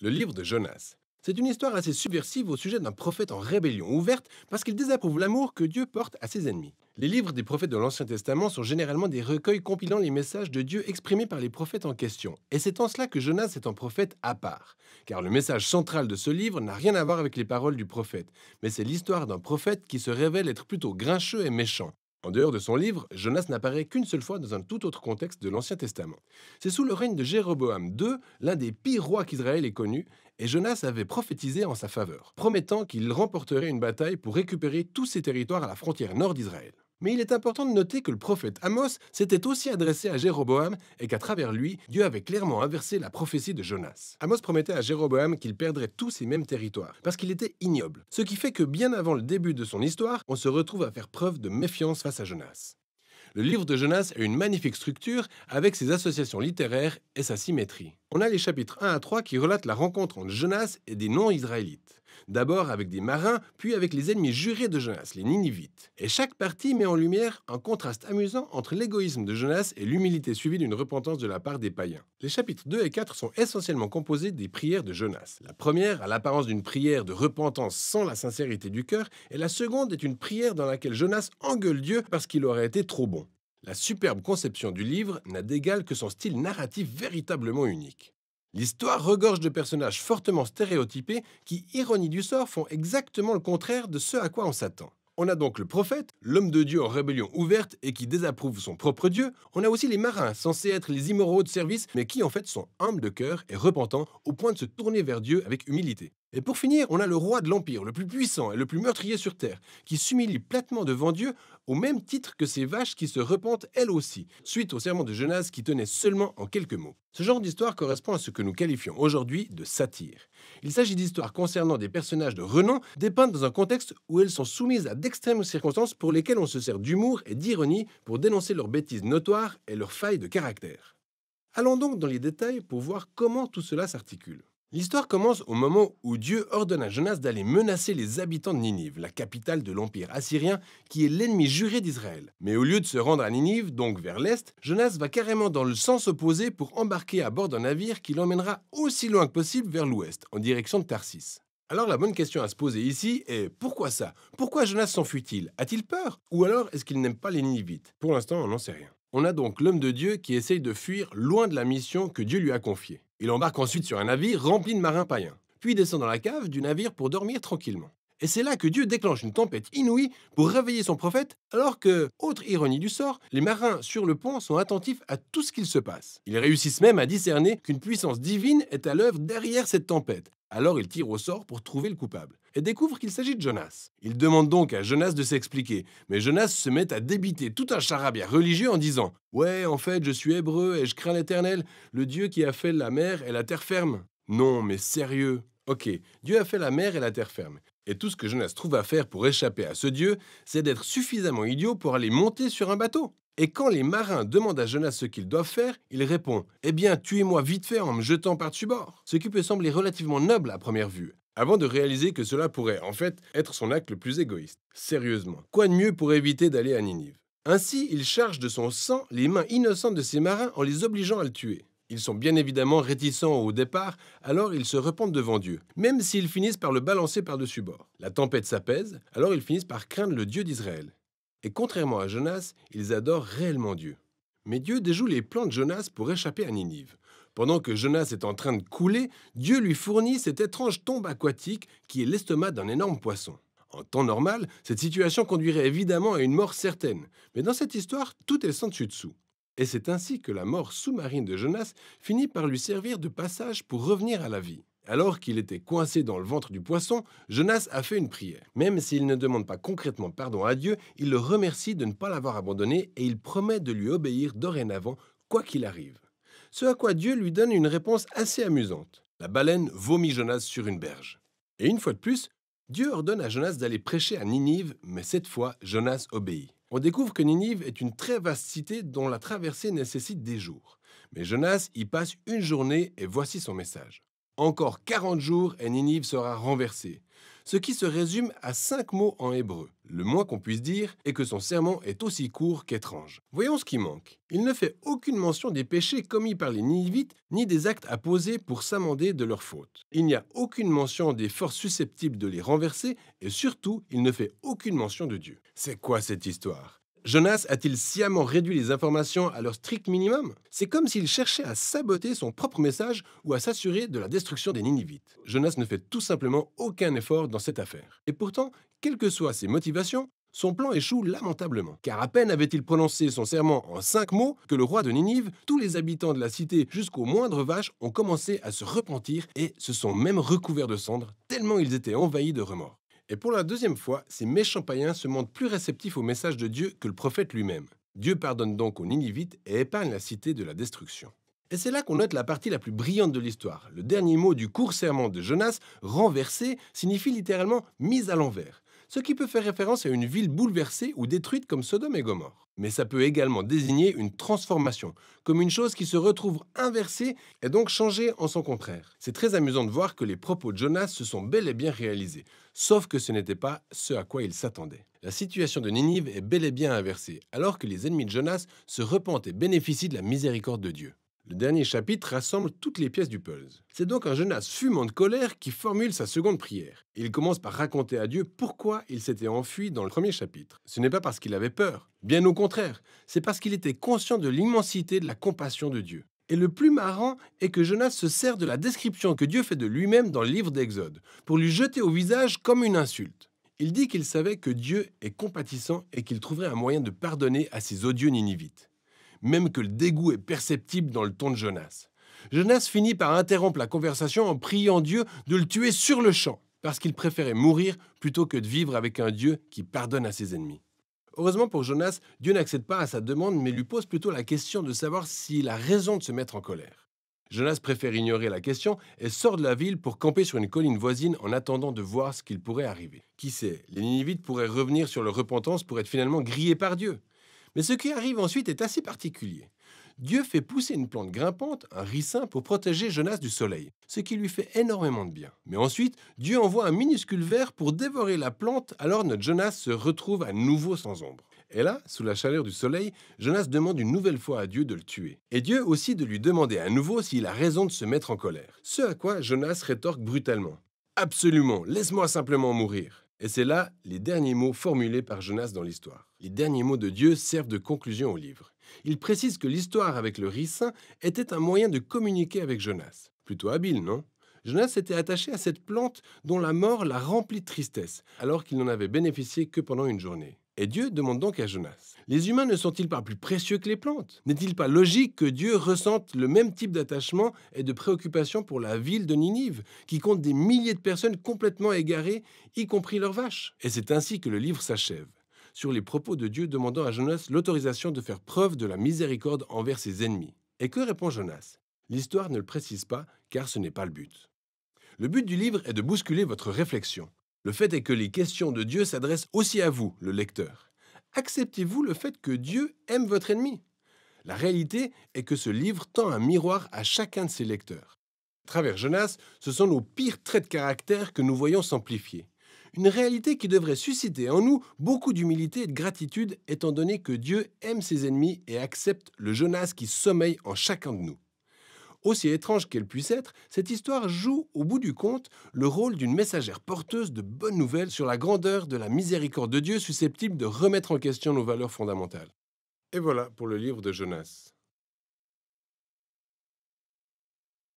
le livre de Jonas. C'est une histoire assez subversive au sujet d'un prophète en rébellion ouverte parce qu'il désapprouve l'amour que Dieu porte à ses ennemis. Les livres des prophètes de l'Ancien Testament sont généralement des recueils compilant les messages de Dieu exprimés par les prophètes en question, et c'est en cela que Jonas est un prophète à part, car le message central de ce livre n'a rien à voir avec les paroles du prophète, mais c'est l'histoire d'un prophète qui se révèle être plutôt grincheux et méchant, en dehors de son livre, Jonas n'apparaît qu'une seule fois dans un tout autre contexte de l'Ancien Testament. C'est sous le règne de Jéroboam II, l'un des pires rois qu'Israël ait connu, et Jonas avait prophétisé en sa faveur, promettant qu'il remporterait une bataille pour récupérer tous ses territoires à la frontière nord d'Israël. Mais il est important de noter que le prophète Amos s'était aussi adressé à Jéroboam et qu'à travers lui, Dieu avait clairement inversé la prophétie de Jonas. Amos promettait à Jéroboam qu'il perdrait tous ses mêmes territoires parce qu'il était ignoble. Ce qui fait que bien avant le début de son histoire, on se retrouve à faire preuve de méfiance face à Jonas. Le livre de Jonas a une magnifique structure avec ses associations littéraires et sa symétrie. On a les chapitres 1 à 3 qui relatent la rencontre entre Jonas et des non-israélites d'abord avec des marins, puis avec les ennemis jurés de Jonas, les Ninivites. Et chaque partie met en lumière un contraste amusant entre l'égoïsme de Jonas et l'humilité suivie d'une repentance de la part des païens. Les chapitres 2 et 4 sont essentiellement composés des prières de Jonas. La première a l'apparence d'une prière de repentance sans la sincérité du cœur, et la seconde est une prière dans laquelle Jonas engueule Dieu parce qu'il aurait été trop bon. La superbe conception du livre n'a d'égal que son style narratif véritablement unique. L'histoire regorge de personnages fortement stéréotypés qui, ironie du sort, font exactement le contraire de ce à quoi on s'attend. On a donc le prophète, l'homme de Dieu en rébellion ouverte et qui désapprouve son propre Dieu. On a aussi les marins, censés être les immoraux de service, mais qui en fait sont humbles de cœur et repentants, au point de se tourner vers Dieu avec humilité. Et pour finir, on a le roi de l'Empire, le plus puissant et le plus meurtrier sur Terre, qui s'humilie platement devant Dieu au même titre que ces vaches qui se repentent elles aussi, suite au serment de Jonas qui tenait seulement en quelques mots. Ce genre d'histoire correspond à ce que nous qualifions aujourd'hui de satire. Il s'agit d'histoires concernant des personnages de renom dépeintes dans un contexte où elles sont soumises à d'extrêmes circonstances pour lesquelles on se sert d'humour et d'ironie pour dénoncer leurs bêtises notoires et leurs failles de caractère. Allons donc dans les détails pour voir comment tout cela s'articule. L'histoire commence au moment où Dieu ordonne à Jonas d'aller menacer les habitants de Ninive, la capitale de l'Empire assyrien, qui est l'ennemi juré d'Israël. Mais au lieu de se rendre à Ninive, donc vers l'est, Jonas va carrément dans le sens opposé pour embarquer à bord d'un navire qui l'emmènera aussi loin que possible vers l'ouest, en direction de Tarsis. Alors la bonne question à se poser ici est pourquoi ça Pourquoi Jonas s'enfuit-il A-t-il peur Ou alors est-ce qu'il n'aime pas les Ninivites Pour l'instant, on n'en sait rien. On a donc l'homme de Dieu qui essaye de fuir loin de la mission que Dieu lui a confiée. Il embarque ensuite sur un navire rempli de marins païens, puis descend dans la cave du navire pour dormir tranquillement. Et c'est là que Dieu déclenche une tempête inouïe pour réveiller son prophète, alors que, autre ironie du sort, les marins sur le pont sont attentifs à tout ce qu'il se passe. Ils réussissent même à discerner qu'une puissance divine est à l'œuvre derrière cette tempête, alors il tire au sort pour trouver le coupable et découvre qu'il s'agit de Jonas. Il demande donc à Jonas de s'expliquer, mais Jonas se met à débiter tout un charabia religieux en disant Ouais, en fait, je suis hébreu et je crains l'Éternel, le Dieu qui a fait la mer et la terre ferme. Non, mais sérieux. Ok, Dieu a fait la mer et la terre ferme. Et tout ce que Jonas trouve à faire pour échapper à ce Dieu, c'est d'être suffisamment idiot pour aller monter sur un bateau. Et quand les marins demandent à Jonas ce qu'ils doivent faire, il répond Eh bien, tuez-moi vite fait en me jetant par-dessus bord. Ce qui peut sembler relativement noble à première vue, avant de réaliser que cela pourrait en fait être son acte le plus égoïste. Sérieusement, quoi de mieux pour éviter d'aller à Ninive Ainsi, il charge de son sang les mains innocentes de ses marins en les obligeant à le tuer. Ils sont bien évidemment réticents au départ, alors ils se repentent devant Dieu, même s'ils finissent par le balancer par-dessus bord. La tempête s'apaise, alors ils finissent par craindre le Dieu d'Israël. Et contrairement à Jonas, ils adorent réellement Dieu. Mais Dieu déjoue les plans de Jonas pour échapper à Ninive. Pendant que Jonas est en train de couler, Dieu lui fournit cette étrange tombe aquatique qui est l'estomac d'un énorme poisson. En temps normal, cette situation conduirait évidemment à une mort certaine, mais dans cette histoire, tout est sans dessus dessous. Et c'est ainsi que la mort sous-marine de Jonas finit par lui servir de passage pour revenir à la vie. Alors qu'il était coincé dans le ventre du poisson, Jonas a fait une prière. Même s'il ne demande pas concrètement pardon à Dieu, il le remercie de ne pas l'avoir abandonné et il promet de lui obéir dorénavant, quoi qu'il arrive. Ce à quoi Dieu lui donne une réponse assez amusante. La baleine vomit Jonas sur une berge. Et une fois de plus, Dieu ordonne à Jonas d'aller prêcher à Ninive, mais cette fois, Jonas obéit. On découvre que Ninive est une très vaste cité dont la traversée nécessite des jours. Mais Jonas y passe une journée et voici son message. Encore 40 jours et Ninive sera renversée. Ce qui se résume à cinq mots en hébreu. Le moins qu'on puisse dire est que son serment est aussi court qu'étrange. Voyons ce qui manque. Il ne fait aucune mention des péchés commis par les Ninivites, ni des actes à poser pour s'amender de leurs fautes. Il n'y a aucune mention des forces susceptibles de les renverser, et surtout, il ne fait aucune mention de Dieu. C'est quoi cette histoire Jonas a-t-il sciemment réduit les informations à leur strict minimum C'est comme s'il cherchait à saboter son propre message ou à s'assurer de la destruction des Ninivites. Jonas ne fait tout simplement aucun effort dans cette affaire. Et pourtant, quelles que soient ses motivations, son plan échoue lamentablement, car à peine avait-il prononcé son serment en cinq mots que le roi de Ninive, tous les habitants de la cité jusqu'aux moindres vaches ont commencé à se repentir et se sont même recouverts de cendres, tellement ils étaient envahis de remords. Et pour la deuxième fois, ces méchants païens se montrent plus réceptifs au message de Dieu que le prophète lui-même. Dieu pardonne donc aux Ninivites et épargne la cité de la destruction. Et c'est là qu'on note la partie la plus brillante de l'histoire. Le dernier mot du court serment de Jonas, renversé, signifie littéralement mise à l'envers ce qui peut faire référence à une ville bouleversée ou détruite comme Sodome et Gomorre. Mais ça peut également désigner une transformation, comme une chose qui se retrouve inversée et donc changée en son contraire. C'est très amusant de voir que les propos de Jonas se sont bel et bien réalisés, sauf que ce n'était pas ce à quoi il s'attendait. La situation de Ninive est bel et bien inversée, alors que les ennemis de Jonas se repentent et bénéficient de la miséricorde de Dieu. Le dernier chapitre rassemble toutes les pièces du puzzle. C'est donc un Jonas fumant de colère qui formule sa seconde prière. Il commence par raconter à Dieu pourquoi il s'était enfui dans le premier chapitre. Ce n'est pas parce qu'il avait peur, bien au contraire, c'est parce qu'il était conscient de l'immensité de la compassion de Dieu. Et le plus marrant est que Jonas se sert de la description que Dieu fait de lui-même dans le livre d'Exode, pour lui jeter au visage comme une insulte. Il dit qu'il savait que Dieu est compatissant et qu'il trouverait un moyen de pardonner à ses odieux ninivites même que le dégoût est perceptible dans le ton de Jonas. Jonas finit par interrompre la conversation en priant Dieu de le tuer sur le champ, parce qu'il préférait mourir plutôt que de vivre avec un Dieu qui pardonne à ses ennemis. Heureusement pour Jonas, Dieu n'accède pas à sa demande, mais lui pose plutôt la question de savoir s'il a raison de se mettre en colère. Jonas préfère ignorer la question et sort de la ville pour camper sur une colline voisine en attendant de voir ce qu'il pourrait arriver. Qui sait, les Ninivites pourraient revenir sur leur repentance pour être finalement grillés par Dieu. Mais ce qui arrive ensuite est assez particulier. Dieu fait pousser une plante grimpante, un ricin, pour protéger Jonas du soleil, ce qui lui fait énormément de bien. Mais ensuite, Dieu envoie un minuscule ver pour dévorer la plante, alors notre Jonas se retrouve à nouveau sans ombre. Et là, sous la chaleur du soleil, Jonas demande une nouvelle fois à Dieu de le tuer. Et Dieu aussi de lui demander à nouveau s'il a raison de se mettre en colère. Ce à quoi Jonas rétorque brutalement. Absolument, laisse-moi simplement mourir. Et c'est là les derniers mots formulés par Jonas dans l'histoire. Les derniers mots de Dieu servent de conclusion au livre. Il précise que l'histoire avec le ricin était un moyen de communiquer avec Jonas. Plutôt habile, non Jonas était attaché à cette plante dont la mort l'a rempli de tristesse, alors qu'il n'en avait bénéficié que pendant une journée. Et Dieu demande donc à Jonas, les humains ne sont-ils pas plus précieux que les plantes N'est-il pas logique que Dieu ressente le même type d'attachement et de préoccupation pour la ville de Ninive, qui compte des milliers de personnes complètement égarées, y compris leurs vaches Et c'est ainsi que le livre s'achève sur les propos de Dieu demandant à Jonas l'autorisation de faire preuve de la miséricorde envers ses ennemis. Et que répond Jonas L'histoire ne le précise pas, car ce n'est pas le but. Le but du livre est de bousculer votre réflexion, le fait est que les questions de Dieu s'adressent aussi à vous, le lecteur. Acceptez-vous le fait que Dieu aime votre ennemi La réalité est que ce livre tend un miroir à chacun de ses lecteurs. À travers Jonas, ce sont nos pires traits de caractère que nous voyons s'amplifier. Une réalité qui devrait susciter en nous beaucoup d'humilité et de gratitude étant donné que Dieu aime ses ennemis et accepte le Jonas qui sommeille en chacun de nous. Aussi étrange qu'elle puisse être, cette histoire joue, au bout du compte, le rôle d'une messagère porteuse de bonnes nouvelles sur la grandeur de la miséricorde de Dieu susceptible de remettre en question nos valeurs fondamentales. Et voilà pour le livre de Jonas.